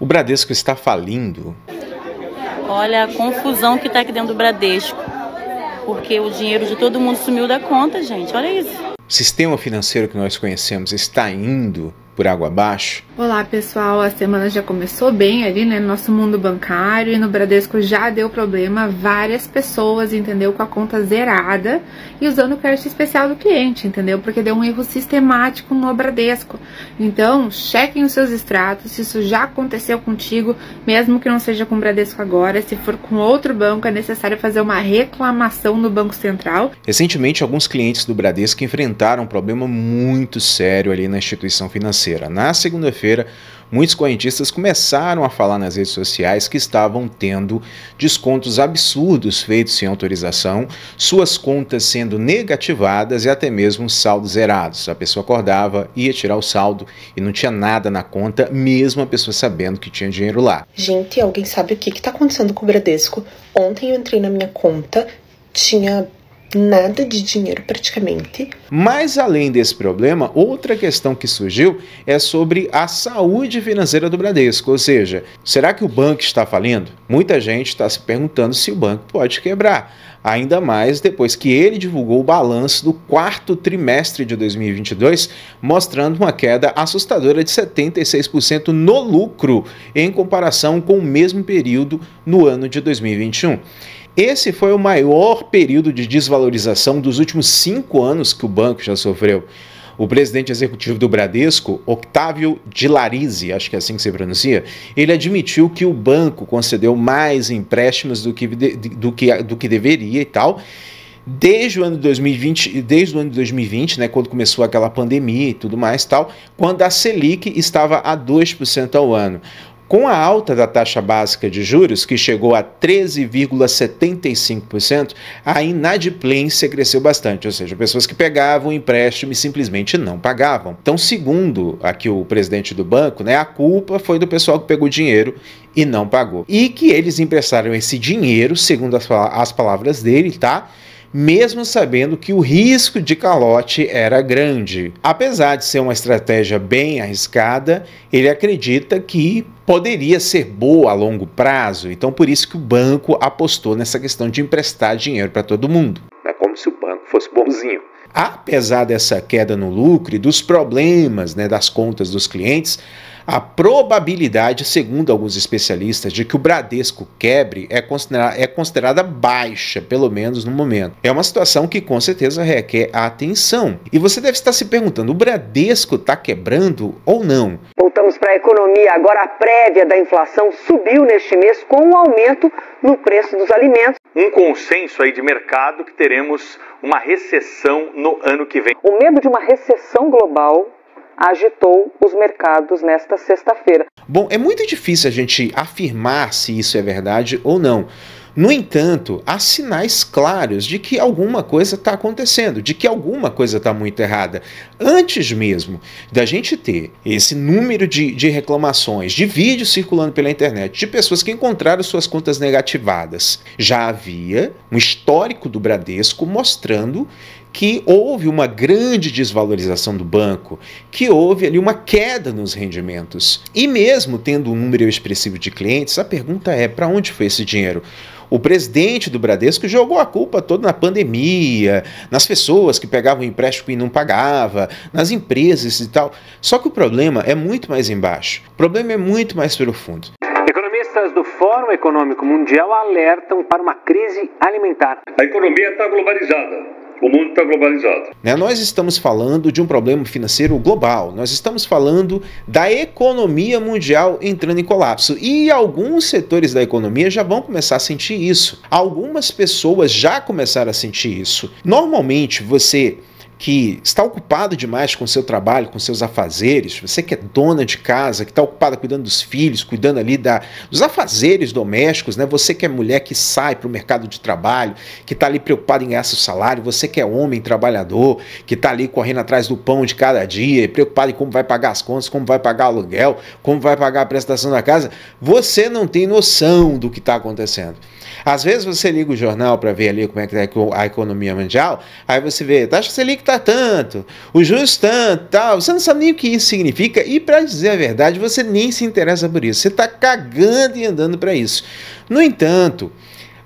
O Bradesco está falindo. Olha a confusão que está aqui dentro do Bradesco. Porque o dinheiro de todo mundo sumiu da conta, gente. Olha isso. O sistema financeiro que nós conhecemos está indo por água abaixo? Olá pessoal, a semana já começou bem ali, né? Nosso mundo bancário e no Bradesco já deu problema. Várias pessoas, entendeu? Com a conta zerada e usando o crédito especial do cliente, entendeu? Porque deu um erro sistemático no Bradesco. Então, chequem os seus extratos se isso já aconteceu contigo, mesmo que não seja com o Bradesco agora. Se for com outro banco, é necessário fazer uma reclamação no Banco Central. Recentemente, alguns clientes do Bradesco enfrentaram um problema muito sério ali na instituição financeira terça-feira. Na segunda-feira, muitos correntistas começaram a falar nas redes sociais que estavam tendo descontos absurdos feitos sem autorização, suas contas sendo negativadas e até mesmo saldos zerados. A pessoa acordava, ia tirar o saldo e não tinha nada na conta, mesmo a pessoa sabendo que tinha dinheiro lá. Gente, alguém sabe o que está acontecendo com o Bradesco? Ontem eu entrei na minha conta, tinha nada de dinheiro praticamente. Mas além desse problema, outra questão que surgiu é sobre a saúde financeira do Bradesco, ou seja, será que o banco está falindo? Muita gente está se perguntando se o banco pode quebrar ainda mais depois que ele divulgou o balanço do quarto trimestre de 2022, mostrando uma queda assustadora de 76% no lucro em comparação com o mesmo período no ano de 2021. Esse foi o maior período de desvalorização dos últimos cinco anos que o banco já sofreu o presidente executivo do Bradesco, Octávio Dilarize, acho que é assim que se pronuncia, ele admitiu que o banco concedeu mais empréstimos do que, do que, do que deveria e tal desde o ano de 2020, desde o ano de 2020, né, quando começou aquela pandemia e tudo mais tal, quando a Selic estava a 2% ao ano. Com a alta da taxa básica de juros, que chegou a 13,75%, a inadimplência cresceu bastante, ou seja, pessoas que pegavam empréstimo e simplesmente não pagavam. Então, segundo aqui o presidente do banco, né, a culpa foi do pessoal que pegou dinheiro e não pagou. E que eles emprestaram esse dinheiro, segundo as, as palavras dele, tá? mesmo sabendo que o risco de calote era grande. Apesar de ser uma estratégia bem arriscada, ele acredita que poderia ser boa a longo prazo, então por isso que o banco apostou nessa questão de emprestar dinheiro para todo mundo. É como se o banco fosse bonzinho. Apesar dessa queda no lucro e dos problemas né, das contas dos clientes, a probabilidade, segundo alguns especialistas, de que o Bradesco quebre é, é considerada baixa, pelo menos no momento. É uma situação que com certeza requer atenção. E você deve estar se perguntando: o Bradesco está quebrando ou não? Voltamos para a economia. Agora, a prévia da inflação subiu neste mês com um aumento no preço dos alimentos. Um consenso aí de mercado que teremos uma recessão no ano que vem. O medo de uma recessão global agitou os mercados nesta sexta-feira. Bom, é muito difícil a gente afirmar se isso é verdade ou não. No entanto, há sinais claros de que alguma coisa está acontecendo, de que alguma coisa está muito errada. Antes mesmo da gente ter esse número de, de reclamações, de vídeos circulando pela internet, de pessoas que encontraram suas contas negativadas, já havia um histórico do Bradesco mostrando que houve uma grande desvalorização do banco, que houve ali uma queda nos rendimentos. E mesmo tendo um número expressivo de clientes, a pergunta é: para onde foi esse dinheiro? O presidente do Bradesco jogou a culpa toda na pandemia, nas pessoas que pegavam empréstimo e não pagava, nas empresas e tal. Só que o problema é muito mais embaixo. O problema é muito mais profundo. Economistas do Fórum Econômico Mundial alertam para uma crise alimentar. A economia está globalizada. O mundo está globalizado. Né? Nós estamos falando de um problema financeiro global. Nós estamos falando da economia mundial entrando em colapso. E alguns setores da economia já vão começar a sentir isso. Algumas pessoas já começaram a sentir isso. Normalmente você que está ocupada demais com seu trabalho, com seus afazeres, você que é dona de casa, que está ocupada cuidando dos filhos, cuidando ali da, dos afazeres domésticos, né? Você que é mulher que sai para o mercado de trabalho, que está ali preocupada em ganhar seu salário, você que é homem trabalhador, que está ali correndo atrás do pão de cada dia, preocupado em como vai pagar as contas, como vai pagar aluguel, como vai pagar a prestação da casa, você não tem noção do que está acontecendo. Às vezes você liga o jornal para ver ali como é que está a economia mundial, aí você vê taxa selic está tanto, o juros tanto, tá tal. Você não sabe nem o que isso significa e, para dizer a verdade, você nem se interessa por isso. Você está cagando e andando para isso. No entanto,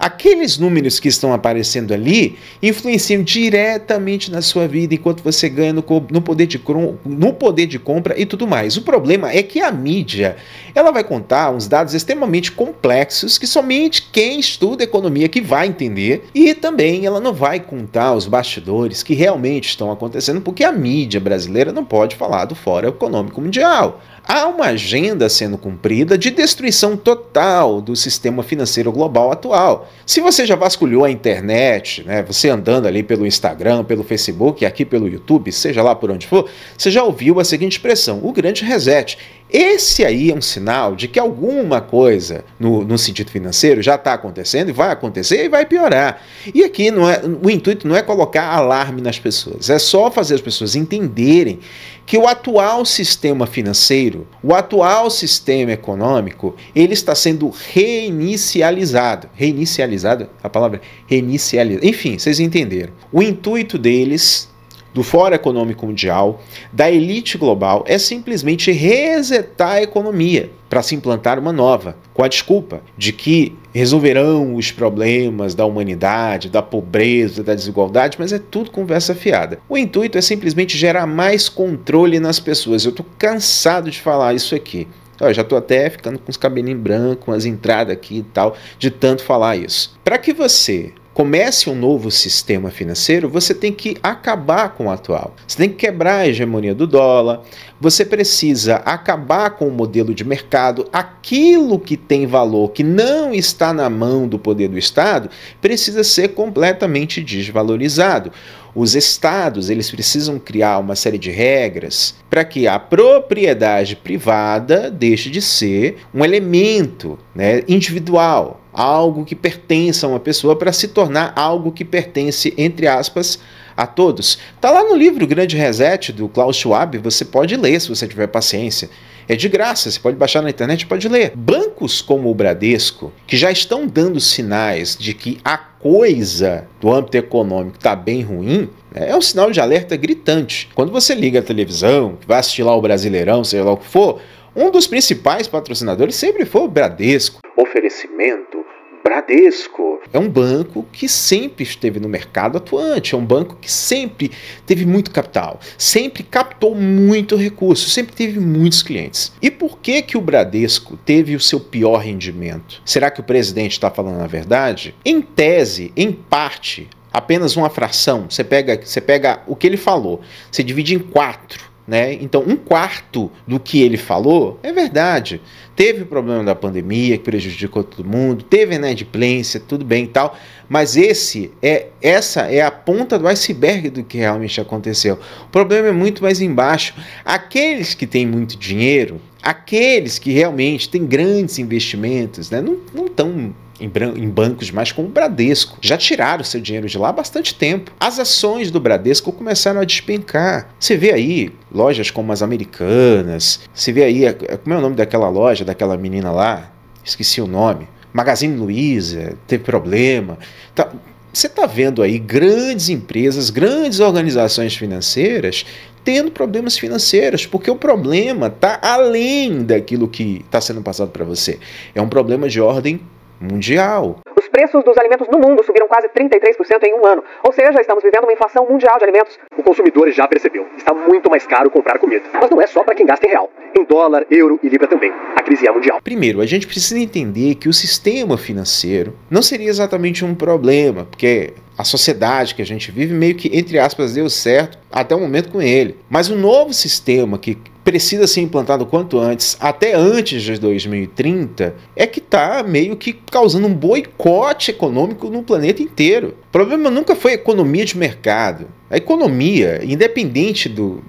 Aqueles números que estão aparecendo ali influenciam diretamente na sua vida enquanto você ganha no, no, poder de, no poder de compra e tudo mais. O problema é que a mídia ela vai contar uns dados extremamente complexos que somente quem estuda economia que vai entender e também ela não vai contar os bastidores que realmente estão acontecendo porque a mídia brasileira não pode falar do fora econômico mundial há uma agenda sendo cumprida de destruição total do sistema financeiro global atual. Se você já vasculhou a internet, né, você andando ali pelo Instagram, pelo Facebook, aqui pelo YouTube, seja lá por onde for, você já ouviu a seguinte expressão: o grande reset. Esse aí é um sinal de que alguma coisa no, no sentido financeiro já está acontecendo e vai acontecer e vai piorar. E aqui não é, o intuito não é colocar alarme nas pessoas, é só fazer as pessoas entenderem que o atual sistema financeiro Primeiro, o atual sistema econômico, ele está sendo reinicializado. Reinicializado? A palavra reinicializado. Enfim, vocês entenderam. O intuito deles do Fórum Econômico Mundial, da elite global, é simplesmente resetar a economia para se implantar uma nova, com a desculpa de que resolverão os problemas da humanidade, da pobreza, da desigualdade, mas é tudo conversa fiada. O intuito é simplesmente gerar mais controle nas pessoas. Eu estou cansado de falar isso aqui. Eu já estou até ficando com os cabelinhos brancos, as entradas aqui e tal, de tanto falar isso. Para que você comece um novo sistema financeiro, você tem que acabar com o atual. Você tem que quebrar a hegemonia do dólar, você precisa acabar com o modelo de mercado. Aquilo que tem valor, que não está na mão do poder do Estado, precisa ser completamente desvalorizado. Os estados, eles precisam criar uma série de regras para que a propriedade privada deixe de ser um elemento né, individual algo que pertence a uma pessoa para se tornar algo que pertence, entre aspas, a todos. Tá lá no livro Grande Reset do Klaus Schwab, você pode ler se você tiver paciência. É de graça, você pode baixar na internet, pode ler. Bancos como o Bradesco, que já estão dando sinais de que a coisa do âmbito econômico está bem ruim, né, é um sinal de alerta gritante. Quando você liga a televisão, vai assistir lá o Brasileirão, seja lá o que for, um dos principais patrocinadores sempre foi o Bradesco. Oferecimento Bradesco. É um banco que sempre esteve no mercado atuante, é um banco que sempre teve muito capital, sempre captou muito recurso, sempre teve muitos clientes. E por que que o Bradesco teve o seu pior rendimento? Será que o presidente está falando a verdade? Em tese, em parte, apenas uma fração. Você pega, você pega o que ele falou, você divide em quatro né? Então, um quarto do que ele falou é verdade. Teve o problema da pandemia que prejudicou todo mundo, teve a inadimplência, tudo bem e tal, mas esse é essa é a ponta do iceberg do que realmente aconteceu. O problema é muito mais embaixo. Aqueles que têm muito dinheiro, aqueles que realmente têm grandes investimentos, né? não estão em, bancos mais como o Bradesco. Já tiraram seu dinheiro de lá há bastante tempo. As ações do Bradesco começaram a despencar. Você vê aí lojas como as americanas, você vê aí, como é o nome daquela loja, daquela menina lá? Esqueci o nome. Magazine Luiza teve problema. Tá, você está vendo aí grandes empresas, grandes organizações financeiras tendo problemas financeiros, porque o problema está além daquilo que está sendo passado para você. É um problema de ordem mundial. Os preços dos alimentos no mundo subiram quase 33% em um ano. Ou seja, estamos vivendo uma inflação mundial de alimentos. O consumidor já percebeu. Está muito mais caro comprar comida. Mas não é só para quem gasta em real. Em dólar, euro e libra também. A crise é mundial. Primeiro, a gente precisa entender que o sistema financeiro não seria exatamente um problema, porque a sociedade que a gente vive meio que, entre aspas, deu certo até o momento com ele. Mas o novo sistema que precisa ser implantado quanto antes, até antes de 2030, é que está meio que causando um boicote econômico no planeta inteiro. O problema nunca foi a economia de mercado. A economia, independente do,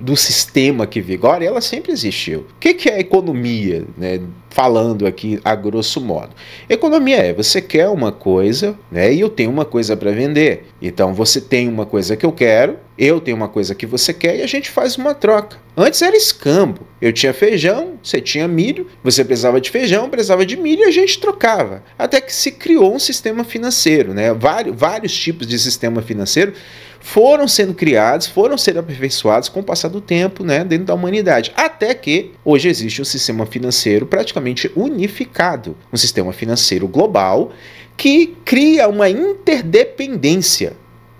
do sistema que vigora, ela sempre existiu. O que, que é economia, né? Falando aqui a grosso modo. Economia é você quer uma coisa, né? E eu tenho uma coisa para vender. Então você tem uma coisa que eu quero, eu tenho uma coisa que você quer e a gente faz uma troca. Antes era escambo. Eu tinha feijão, você tinha milho, você precisava de feijão, precisava de milho e a gente trocava. Até que se criou um sistema financeiro, né? Vários, vários tipos de sistema financeiro foram sendo criados, foram sendo aperfeiçoados com o passar do tempo, né, dentro da humanidade, até que hoje existe um sistema financeiro praticamente unificado, um sistema financeiro global que cria uma interdependência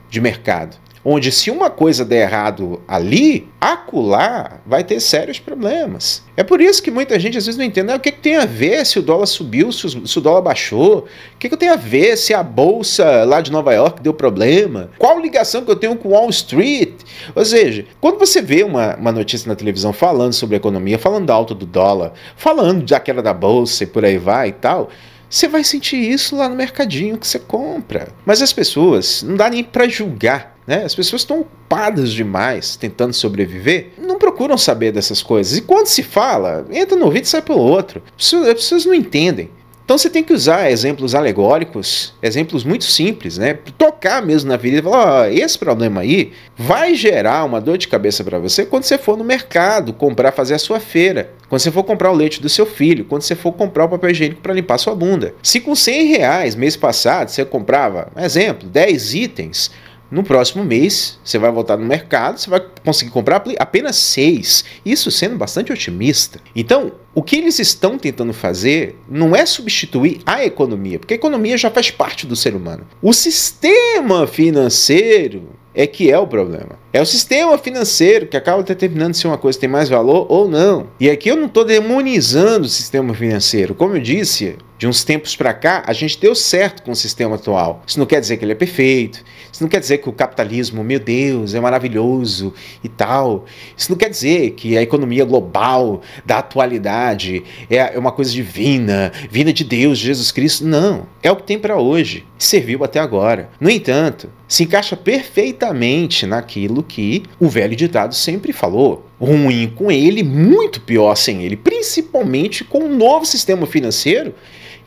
de mercado onde se uma coisa der errado ali, acular vai ter sérios problemas. É por isso que muita gente às vezes não entende né? o que, que, tem a ver se o dólar subiu, se, o, se o dólar baixou, o que, que tem a ver se a bolsa lá de Nova York deu problema, qual ligação que eu tenho com Wall Street. Ou seja, quando você vê uma, uma notícia na televisão falando sobre economia, falando da alta do dólar, falando da queda da bolsa e por aí vai e tal, você vai sentir isso lá no mercadinho que você compra. Mas as pessoas não dá nem para julgar né? As pessoas estão ocupadas demais tentando sobreviver, não procuram saber dessas coisas. E quando se fala, entra no vídeo e sai pelo outro. As pessoas não entendem. Então você tem que usar exemplos alegóricos, exemplos muito simples, né? Tocar mesmo na ferida e falar: ó, oh, esse problema aí vai gerar uma dor de cabeça para você quando você for no mercado comprar, fazer a sua feira, quando você for comprar o leite do seu filho, quando você for comprar o papel higiênico para limpar sua bunda. Se com 100 reais mês passado você comprava, exemplo, 10 itens. No próximo mês, você vai voltar no mercado, você vai conseguir comprar apenas seis. Isso sendo bastante otimista. Então, o que eles estão tentando fazer não é substituir a economia, porque a economia já faz parte do ser humano. O sistema financeiro é que é o problema. É o sistema financeiro que acaba determinando se uma coisa tem mais valor ou não. E aqui eu não estou demonizando o sistema financeiro. Como eu disse, de uns tempos para cá, a gente deu certo com o sistema atual. Isso não quer dizer que ele é perfeito. Isso não quer dizer que o capitalismo, meu Deus, é maravilhoso e tal. Isso não quer dizer que a economia global da atualidade é, é uma coisa divina, vinda de Deus, Jesus Cristo. Não. É o que tem para hoje. Serviu até agora. No entanto, se encaixa perfeitamente naquilo aquilo que o velho ditado sempre falou. Ruim com ele, muito pior sem ele, principalmente com o um novo sistema financeiro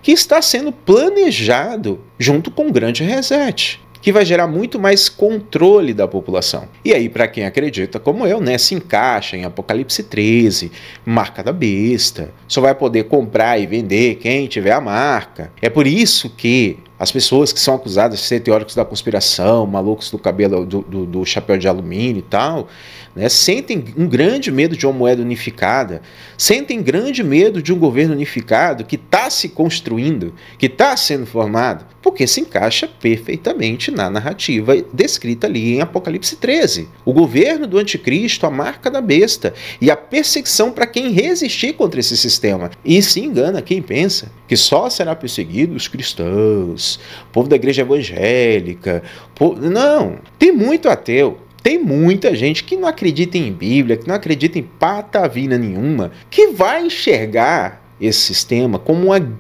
que está sendo planejado junto com o grande reset que vai gerar muito mais controle da população. E aí, para quem acredita, como eu, né, se encaixa em Apocalipse 13, marca da besta, só vai poder comprar e vender quem tiver a marca. É por isso que as pessoas que são acusadas de ser teóricos da conspiração, malucos do cabelo do, do, do chapéu de alumínio e tal, né, sentem um grande medo de uma moeda unificada, sentem grande medo de um governo unificado que está se construindo, que está sendo formado, porque se encaixa perfeitamente na narrativa descrita ali em Apocalipse 13. O governo do anticristo, a marca da besta e a perseguição para quem resistir contra esse sistema. E se engana quem pensa que só será perseguido os cristãos Deus, povo da igreja evangélica. Povo... Não, tem muito ateu. Tem muita gente que não acredita em Bíblia, que não acredita em patavina nenhuma, que vai enxergar esse sistema como uma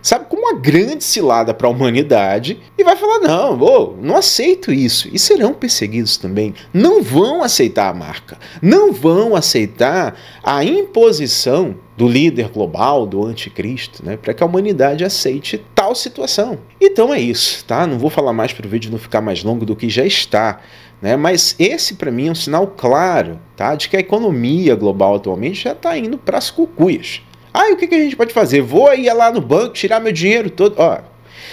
sabe, como uma grande cilada para a humanidade e vai falar: não, vou não aceito isso. E serão perseguidos também. Não vão aceitar a marca, não vão aceitar a imposição do líder global, do anticristo, né, para que a humanidade aceite tal situação. Então é isso, tá? Não vou falar mais para o vídeo não ficar mais longo do que já está, né? Mas esse para mim é um sinal claro, tá? De que a economia global atualmente já está indo para as cucuias. Ah, e o que, a gente pode fazer? Vou ir lá no banco tirar meu dinheiro todo. Ó,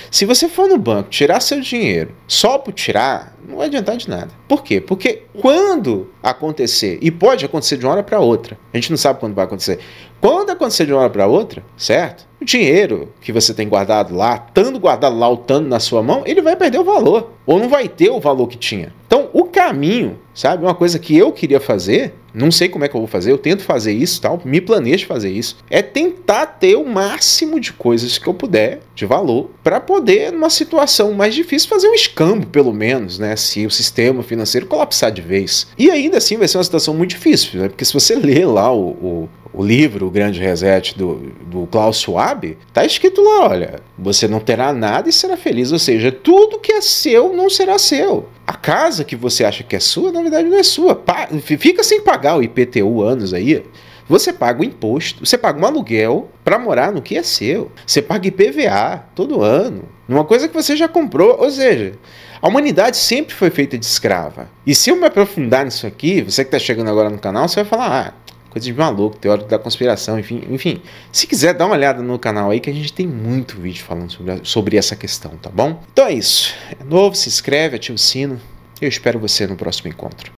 se você for no banco tirar seu dinheiro só para tirar, não vai adiantar de nada. Por quê? Porque quando acontecer, e pode acontecer de uma hora para outra, a gente não sabe quando vai acontecer. Quando acontecer de uma hora para outra, certo? O dinheiro que você tem guardado lá, estando guardado lá, o tanto na sua mão, ele vai perder o valor, ou não vai ter o valor que tinha. Então, o caminho, sabe, uma coisa que eu queria fazer, não sei como é que eu vou fazer, eu tento fazer isso, tal, me planejo fazer isso, é tentar ter o máximo de coisas que eu puder de valor para poder numa situação mais difícil fazer um escambo, pelo menos, né, se o sistema financeiro financeiro colapsar de vez. E ainda assim vai ser uma situação muito difícil, né? porque se você lê lá o, o, o livro, o Grande Reset do, do Klaus Schwab, tá escrito lá, olha, você não terá nada e será feliz, ou seja, tudo que é seu não será seu. A casa que você acha que é sua, na verdade não é sua. Pa fica sem pagar o IPTU anos aí. Você paga o imposto, você paga um aluguel para morar no que é seu. Você paga IPVA todo ano, numa coisa que você já comprou. Ou seja, a humanidade sempre foi feita de escrava. E se eu me aprofundar nisso aqui, você que está chegando agora no canal, você vai falar: ah, coisa de maluco, teórico da conspiração, enfim, enfim. Se quiser, dá uma olhada no canal aí que a gente tem muito vídeo falando sobre, sobre essa questão, tá bom? Então é isso. É novo, se inscreve, ativa o sino. Eu espero você no próximo encontro.